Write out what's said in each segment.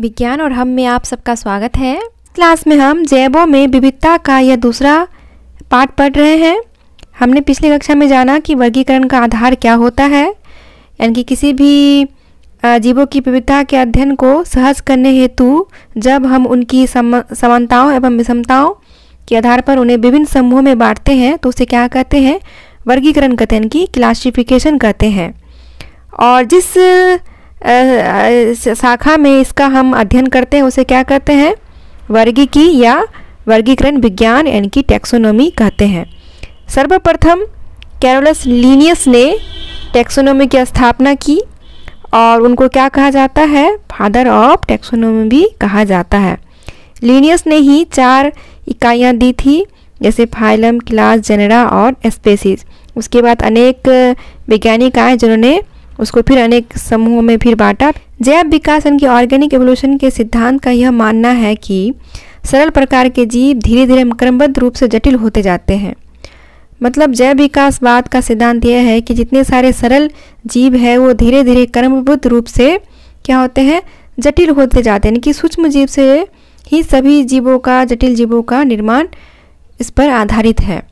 विज्ञान और हम में आप सबका स्वागत है क्लास में हम जैवों में विविधता का यह दूसरा पाठ पढ़ रहे हैं हमने पिछली कक्षा में जाना कि वर्गीकरण का आधार क्या होता है यानी कि किसी भी जीवों की विविधता के अध्ययन को सहज करने हेतु जब हम उनकी सम समानताओं एवं विषमताओं के आधार पर उन्हें विभिन्न समूहों में बांटते हैं तो उसे क्या कहते हैं वर्गीकरण कथन की क्लासिफिकेशन कहते हैं और जिस शाखा में इसका हम अध्ययन करते हैं उसे क्या कहते हैं वर्गीकी या वर्गीकरण विज्ञान यानी कि टैक्सोनॉमी कहते हैं सर्वप्रथम कैरोलस लीनियस ने टैक्सोनॉमी की स्थापना की और उनको क्या कहा जाता है फादर ऑफ टैक्सोनॉमी भी कहा जाता है लीनियस ने ही चार इकाइयाँ दी थी जैसे फाइलम क्लास जेनेरा और स्पेसिस उसके बाद अनेक वैज्ञानिक आए जिन्होंने उसको फिर अनेक समूहों में फिर बांटा जैव विकास यानी ऑर्गेनिक एवोल्यूशन के सिद्धांत का यह मानना है कि सरल प्रकार के जीव धीरे धीरे क्रमबद्ध रूप से जटिल होते जाते हैं मतलब जैव विकासवाद का सिद्धांत यह है कि जितने सारे सरल जीव है वो धीरे धीरे क्रमबद्ध रूप से क्या होते हैं जटिल होते जाते हैं यानी कि सूक्ष्म जीव से ही सभी जीवों का जटिल जीवों का निर्माण इस पर आधारित है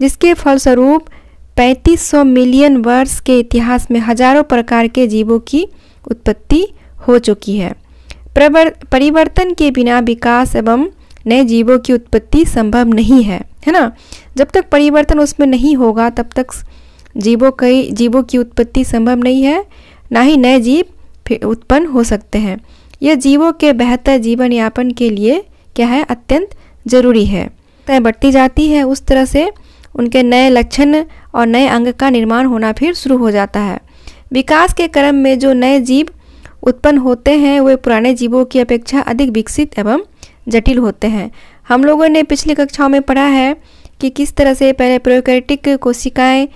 जिसके फलस्वरूप 3500 मिलियन वर्ष के इतिहास में हजारों प्रकार के जीवों की उत्पत्ति हो चुकी है परिवर्तन के बिना विकास एवं नए जीवों की उत्पत्ति संभव नहीं है है ना जब तक परिवर्तन उसमें नहीं होगा तब तक जीवों कई जीवों की उत्पत्ति संभव नहीं है ना ही नए जीव उत्पन्न हो सकते हैं यह जीवों के बेहतर जीवन यापन के लिए क्या है अत्यंत जरूरी है बढ़ती जाती है उस तरह से उनके नए लक्षण और नए अंग का निर्माण होना फिर शुरू हो जाता है विकास के क्रम में जो नए जीव उत्पन्न होते हैं वे पुराने जीवों की अपेक्षा अधिक विकसित एवं जटिल होते हैं हम लोगों ने पिछली कक्षाओं में पढ़ा है कि किस तरह से पहले प्रोकैरियोटिक कोशिकाएं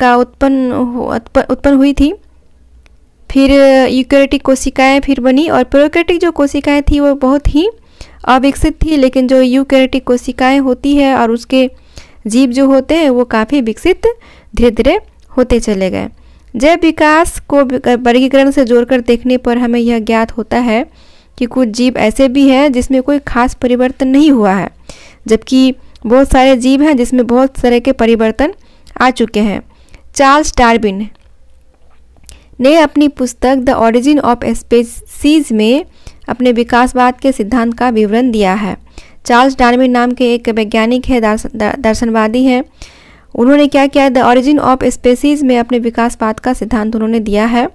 का उत्पन्न उत्पन्न हुई थी फिर यूकैरियोटिक कोशिकाएं फिर बनी और प्रोकैरियोटिक जो कोशिकाएं थी वो बहुत ही अविकसित थी लेकिन जो यूकैरियोटिक कोशिकाएं होती है और उसके जीव जो होते हैं वो काफ़ी विकसित धीरे धीरे होते चले गए जैव विकास को वर्गीकरण से जोड़कर देखने पर हमें यह ज्ञात होता है कि कुछ जीव ऐसे भी हैं जिसमें कोई खास परिवर्तन नहीं हुआ है जबकि बहुत सारे जीव हैं जिसमें बहुत तरह के परिवर्तन आ चुके हैं चार्ल्स डार्विन ने अपनी पुस्तक द ऑरिजिन ऑफ स्पेसीज में अपने विकासवाद के सिद्धांत का विवरण दिया है चार्ल्स डार्विन नाम के एक वैज्ञानिक है दर्शनवादी हैं उन्होंने क्या किया द ऑरिजिन ऑफ स्पेसीज में अपने विकासवाद का सिद्धांत उन्होंने दिया है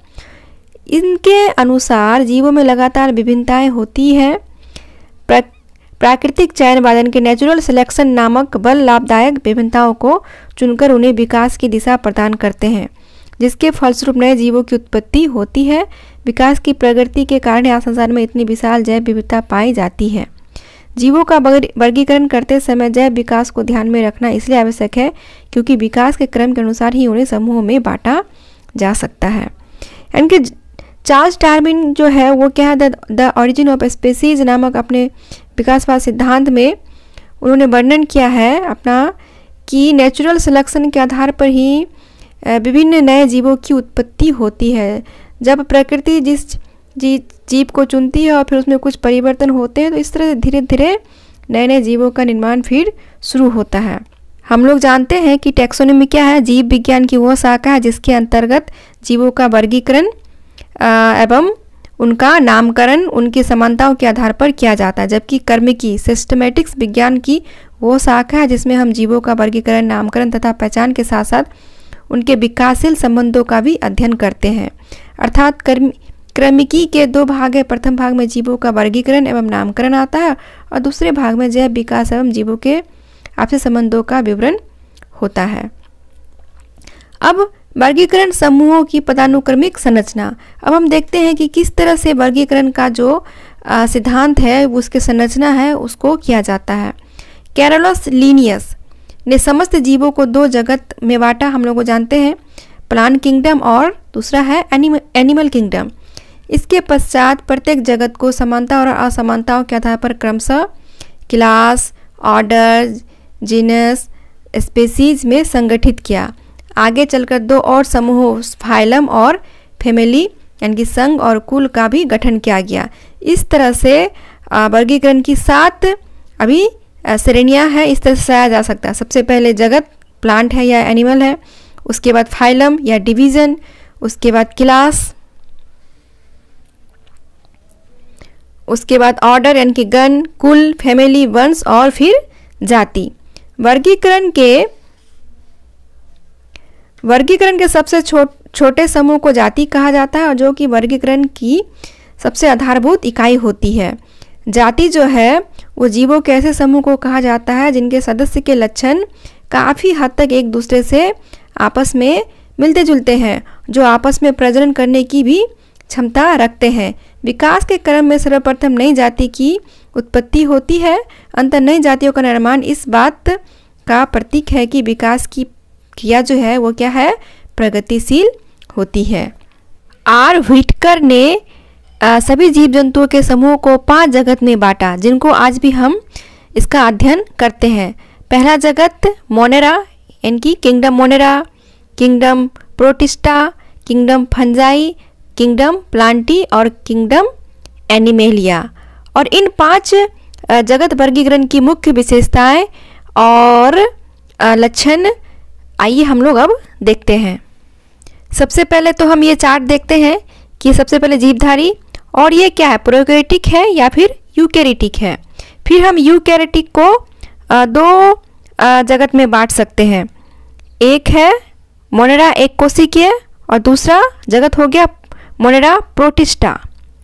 इनके अनुसार जीवों में लगातार विभिन्नताएं होती है प्राकृतिक चयन वादन के नेचुरल सिलेक्शन नामक बल लाभदायक विभिन्नताओं को चुनकर उन्हें विकास की दिशा प्रदान करते हैं जिसके फलस्वरूप नए जीवों की उत्पत्ति होती है विकास की प्रगति के कारण यहाँ संसार में इतनी विशाल जैव विविधता पाई जाती है जीवों का वर्गीकरण करते समय जैव विकास को ध्यान में रखना इसलिए आवश्यक है क्योंकि विकास के क्रम के अनुसार ही उन्हें समूहों में बांटा जा सकता है यानी कि चार्ल्स डार्विन जो है वो क्या है द ऑरिजिन ऑफ स्पेसीज नामक अपने विकासवाद सिद्धांत में उन्होंने वर्णन किया है अपना कि नेचुरल सिलेक्शन के आधार पर ही विभिन्न नए जीवों की उत्पत्ति होती है जब प्रकृति जिस जी जीव को चुनती है और फिर उसमें कुछ परिवर्तन होते हैं तो इस तरह से धीरे धीरे नए नए जीवों का निर्माण फिर शुरू होता है हम लोग जानते हैं कि टैक्सोनोमी क्या है जीव विज्ञान की वह शाखा है जिसके अंतर्गत जीवों का वर्गीकरण एवं उनका नामकरण उनकी समानताओं के आधार पर किया जाता है जबकि कर्मिकी सिस्टमेटिक्स विज्ञान की वो शाखा है जिसमें हम जीवों का वर्गीकरण नामकरण तथा पहचान के साथ साथ उनके विकासशील संबंधों का भी अध्ययन करते हैं अर्थात कर्मी क्रमिकी के दो भाग है प्रथम भाग में जीवों का वर्गीकरण एवं नामकरण आता है और दूसरे भाग में जैव विकास एवं जीवों के आपसे संबंधों का विवरण होता है अब वर्गीकरण समूहों की पदानुक्रमिक संरचना अब हम देखते हैं कि किस तरह से वर्गीकरण का जो सिद्धांत है उसके संरचना है उसको किया जाता है कैरोलस लीनियस ने समस्त जीवों को दो जगत में बांटा हम लोग जानते हैं प्लांट किंगडम और दूसरा है एनिमल एनिमल किंगडम इसके पश्चात प्रत्येक जगत को समानता और असमानताओं के आधार पर क्रमशः क्लास ऑर्डर जीनस स्पेसीज में संगठित किया आगे चलकर दो और समूहों फाइलम और फैमिली यानी कि संघ और कुल का भी गठन किया गया इस तरह से वर्गीकरण की सात अभी श्रेणियाँ हैं इस तरह से सजाया जा सकता है सबसे पहले जगत प्लांट है या एनिमल है उसके बाद फाइलम या डिवीज़न उसके बाद क्लास उसके बाद ऑर्डर यानी कि गण कुल फैमिली वंश और फिर जाति वर्गीकरण के वर्गीकरण के सबसे छो, छोटे समूह को जाति कहा जाता है और जो कि वर्गीकरण की सबसे आधारभूत इकाई होती है जाति जो है वो जीवों के ऐसे समूह को कहा जाता है जिनके सदस्य के लक्षण काफ़ी हद तक एक दूसरे से आपस में मिलते जुलते हैं जो आपस में प्रजनन करने की भी क्षमता रखते हैं विकास के क्रम में सर्वप्रथम नई जाति की उत्पत्ति होती है अंत नई जातियों का निर्माण इस बात का प्रतीक है कि विकास की क्रिया जो है वो क्या है प्रगतिशील होती है आर व्हीटकर ने आ, सभी जीव जंतुओं के समूह को पांच जगत में बांटा जिनको आज भी हम इसका अध्ययन करते हैं पहला जगत मोनेरा यानी कि kingdom Monera kingdom Protista kingdom Fungi kingdom Plantae और किंगडम एनिमेलिया और इन पांच जगत वर्गीकरण की मुख्य विशेषताएं और लक्षण आइए हम लोग अब देखते हैं सबसे पहले तो हम ये चार्ट देखते हैं कि सबसे पहले जीवधारी और ये क्या है प्रोकेटिक है या फिर यूकेरिटिक है फिर हम यूकेरिटिक को दो जगत में बांट सकते हैं एक है मोनेरा एक कोशिकीय और दूसरा जगत हो गया मोनेरा प्रोटिस्टा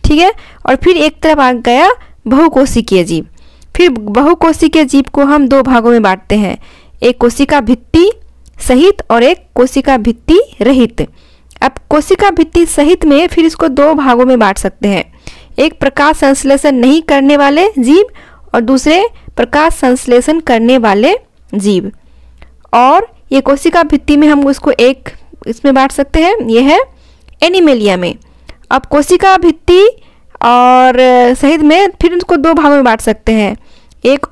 ठीक है और फिर एक तरफ आ गया बहुकोशिकीय जीव फिर बहुकोशिकीय जीव को हम दो भागों में बांटते हैं एक कोशिका भित्ति सहित और एक कोशिका भित्ति रहित अब कोशिका भित्ति सहित में फिर इसको दो भागों में बांट सकते हैं एक प्रकाश संश्लेषण नहीं करने वाले जीव और दूसरे प्रकाश संश्लेषण करने वाले जीव और ये कोशिका भित्ति में हम उसको एक इसमें बांट सकते हैं यह है एनिमेलिया में अब कोशिका भित्ति और शहीद में फिर उसको दो भागों में बांट सकते हैं एक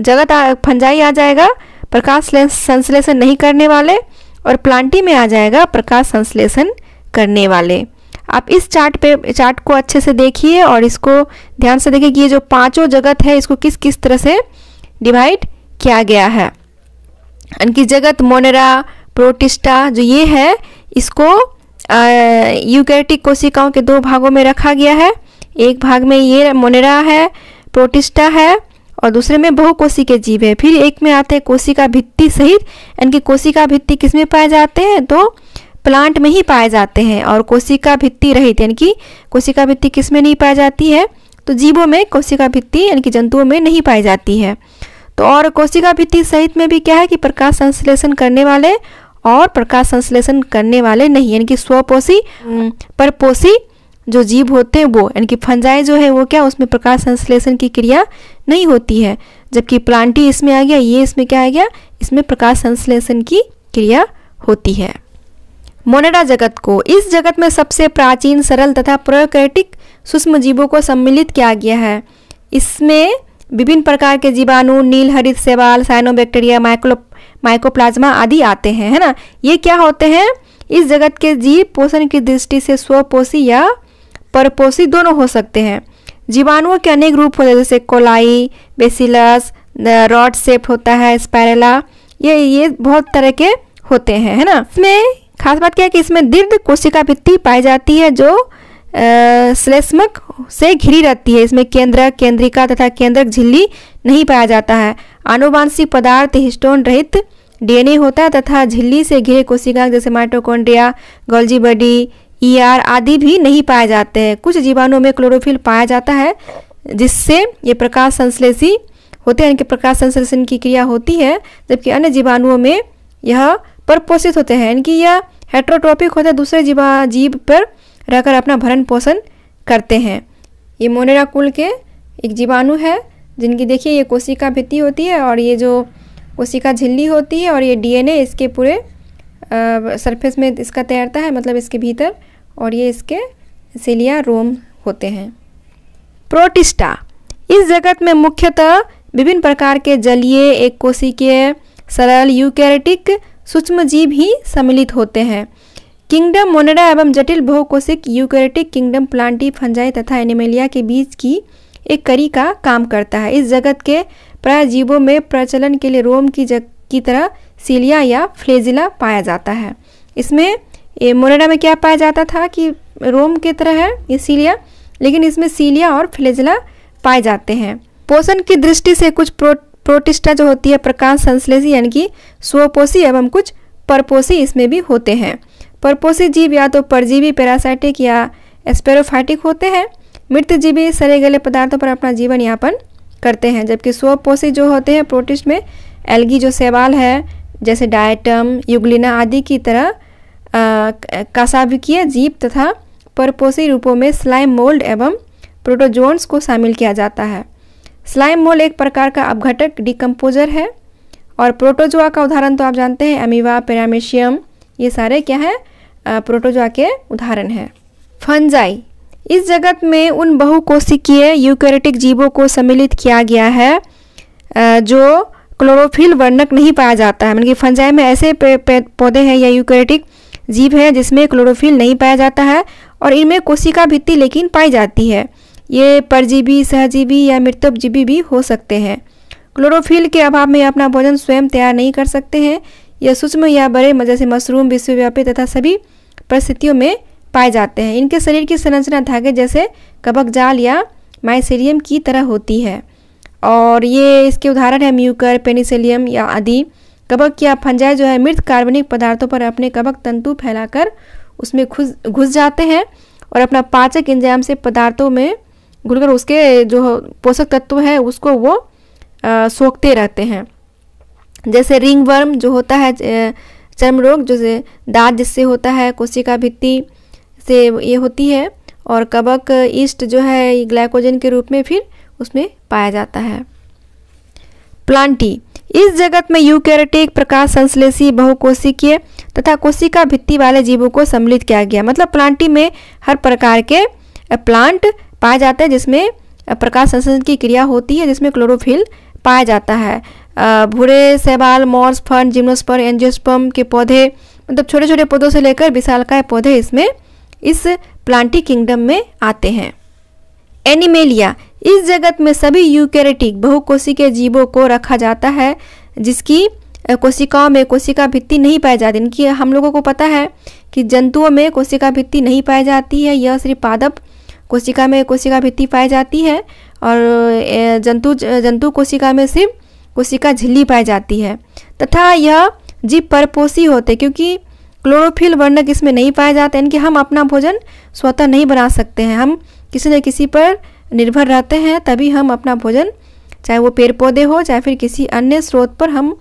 जगत फंजाई आ जाएगा प्रकाश संश्लेषण नहीं करने वाले और प्लांटी में आ जाएगा प्रकाश संश्लेषण करने वाले आप इस चार्ट पे चार्ट को अच्छे से देखिए और इसको ध्यान से देखिए कि ये जो पांचों जगत है इसको किस किस तरह से डिवाइड किया गया है इनकी जगत मोनेरा प्रोटिस्टा जो ये है इसको यूकैरियोटिक कोशिकाओं के दो भागों में रखा गया है एक भाग में ये मोनेरा है प्रोटिस्टा है और दूसरे में बहु कोशिके जीव है फिर एक में आते हैं कोशिका भित्ति सहित यानी कोशिका भित्ति किस में पाए जाते हैं तो प्लांट में ही पाए जाते हैं और कोशिका भित्ति रहित यानी कि कोशिका भित्ति किस में नहीं पाई जाती है तो जीवों में कोशिका भित्ति यानी कि जंतुओं में नहीं पाई जाती है तो और कोशिका भित्ति सहित में भी क्या है कि प्रकाश संश्लेषण करने वाले और प्रकाश संश्लेषण करने वाले नहीं यानी कि स्वपोषी हम्म। परपोषी जो जीव होते हैं वो यानी कि फंजाई जो है वो क्या उसमें प्रकाश संश्लेषण की क्रिया नहीं होती है जबकि प्लांटी इसमें आ गया ये इसमें क्या आ गया इसमें प्रकाश संश्लेषण की क्रिया होती है मोनेडा जगत को इस जगत में सबसे प्राचीन सरल तथा प्रोकैटिक सूक्ष्म जीवों को सम्मिलित किया गया है इसमें विभिन्न प्रकार के जीवाणु नील हरित सेवाल साइनोबैक्टीरिया माइक्रो माइकोप्लाज्मा आदि आते हैं है ना ये क्या होते हैं इस जगत के जीव पोषण की दृष्टि से स्वपोषी या परपोषी दोनों हो सकते हैं जीवाणुओं के अनेक रूप होते हैं जैसे कोलाई बेसिलस रॉड सेप होता है स्पैरेला ये ये बहुत तरह के होते हैं है ना इसमें खास बात क्या है कि इसमें दीर्घ कोशिका भित्ति पाई जाती है जो श्लेष्मक से घिरी रहती है इसमें केंद्र केंद्रिका तथा केंद्रक झिल्ली नहीं पाया जाता है आनुवांशिक पदार्थ हिस्टोन रहित डीएनए होता है तथा झिल्ली से घिरे कोशिका जैसे माइटोकोन्ड्रिया गोल्जी बडी ईआर आदि भी नहीं पाए जाते हैं कुछ जीवाणुओं में क्लोरोफिल पाया जाता है जिससे ये प्रकाश संश्लेषी होते हैं इनकी प्रकाश संश्लेषण की क्रिया होती है जबकि अन्य जीवाणुओं में यह परपोषित होते हैं इनकी यह हेट्रोट्रॉपिक होते हैं दूसरे जीवा जीव पर रहकर अपना भरण पोषण करते हैं ये मोनेरा कुल के एक जीवाणु है जिनकी देखिए ये कोशिका भित्ति होती है और ये जो कोशिका झिल्ली होती है और ये डीएनए इसके पूरे सरफेस में इसका तैरता है मतलब इसके भीतर और ये इसके सिलिया रोम होते हैं प्रोटिस्टा इस जगत में मुख्यतः विभिन्न प्रकार के जलीय एक कोशिकीय सरल यूकैरेटिक जीव ही सम्मिलित होते हैं किंगडम मोनेडा एवं जटिल बहुकोशिक यूकैरेटिक किंगडम प्लांटी फंजाई तथा एनिमेलिया के बीच की एक कड़ी का काम करता है इस जगत के प्रायजीवों में प्रचलन के लिए रोम की जग की तरह सीलिया या फ्लेजिला पाया जाता है इसमें मोरेडा में क्या पाया जाता था कि रोम की तरह है ये सीलिया लेकिन इसमें सीलिया और फ्लेजिला पाए जाते हैं पोषण की दृष्टि से कुछ प्रो, प्रोटिस्टा जो होती है प्रकाश संश्लेषी यानी कि स्वपोषी एवं कुछ परपोषी इसमें भी होते हैं परपोषी जीव या तो परजीवी पैरासाइटिक या एस्पेरोफाइटिक होते हैं जीवी सरे गले पदार्थों पर अपना जीवन यापन करते हैं जबकि स्वपोषी जो होते हैं प्रोटिस्ट में एल्गी जो सेवाल है जैसे डायटम युगलिना आदि की तरह कासाविकीय जीव तथा परपोषी रूपों में स्लाइम मोल्ड एवं प्रोटोजोन्स को शामिल किया जाता है स्लाइम मोल्ड एक प्रकार का अपघटक डिकम्पोजर है और प्रोटोजोआ का उदाहरण तो आप जानते हैं अमीवा पेरामेशियम ये सारे क्या है प्रोटोजोआ के उदाहरण हैं फंजाई इस जगत में उन बहुकोशिकीय यूकैरियोटिक जीवों को सम्मिलित किया गया है जो क्लोरोफिल वर्णक नहीं पाया जाता है मतलब कि फंजाई में ऐसे पौधे हैं या यूकैरियोटिक जीव हैं जिसमें क्लोरोफिल नहीं पाया जाता है और इनमें कोशिका भित्ति लेकिन पाई जाती है ये परजीवी सहजीवी या मृतोपजीवी भी हो सकते हैं क्लोरोफिल के अभाव में अपना भोजन स्वयं तैयार नहीं कर सकते हैं यह सूक्ष्म या बड़े जैसे मशरूम विश्वव्यापी तथा सभी परिस्थितियों में पाए जाते हैं इनके शरीर की संरचना धागे जैसे कबक जाल या माइसेरियम की तरह होती है और ये इसके उदाहरण है म्यूकर पेनिसिलियम या आदि कबक या फंजाई जो है मृत कार्बनिक पदार्थों पर अपने कबक तंतु फैलाकर उसमें घुस घुस जाते हैं और अपना पाचक इंजाम से पदार्थों में घुलकर उसके जो पोषक तत्व है उसको वो सोखते रहते हैं जैसे रिंग वर्म जो होता है चर्म रोग जैसे दाँत जिससे होता है कोशिका भित्ती से ये होती है और कबक ईस्ट जो है ग्लाइकोजन के रूप में फिर उसमें पाया जाता है प्लांटी इस जगत में यूकेरेटिक प्रकाश संश्लेषी बहुकोशिकीय तथा कोशिका भित्ति वाले जीवों को सम्मिलित किया गया मतलब प्लांटी में हर प्रकार के प्लांट पाए जाते हैं जिसमें प्रकाश संश्लेषण की क्रिया होती है जिसमें क्लोरोफिल पाया जाता है भूरे सेवाल मॉर्स फन जिम्नोस्पर्म एंजियोस्पर्म के पौधे मतलब छोटे छोटे पौधों से लेकर विशालकाय पौधे इसमें इस प्लांटी किंगडम में आते हैं एनिमेलिया इस जगत में सभी यूकेरेटिक बहु के जीवों को रखा जाता है जिसकी कोशिकाओं में कोशिका भित्ति नहीं पाई जाती इनकी हम लोगों को पता है कि जंतुओं में कोशिका भित्ति नहीं पाई जाती है यह सिर्फ पादप कोशिका में कोशिका भित्ति पाई जाती है और जंतु जंतु कोशिका में सिर्फ कोशिका झिल्ली पाई जाती है तथा यह जीव परपोषी होते क्योंकि क्लोरोफिल वर्णक इसमें नहीं पाए जाते यानी कि हम अपना भोजन स्वतः नहीं बना सकते हैं हम किसी न किसी पर निर्भर रहते हैं तभी हम अपना भोजन चाहे वो पेड़ पौधे हो चाहे फिर किसी अन्य स्रोत पर हम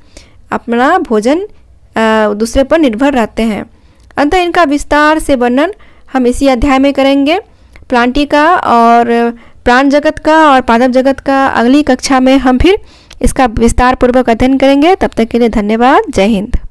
अपना भोजन दूसरे पर निर्भर रहते हैं अंत इनका विस्तार से वर्णन हम इसी अध्याय में करेंगे प्लांटी का और प्राण जगत का और पादप जगत का अगली कक्षा में हम फिर इसका विस्तार पूर्वक अध्ययन करेंगे तब तक के लिए धन्यवाद जय हिंद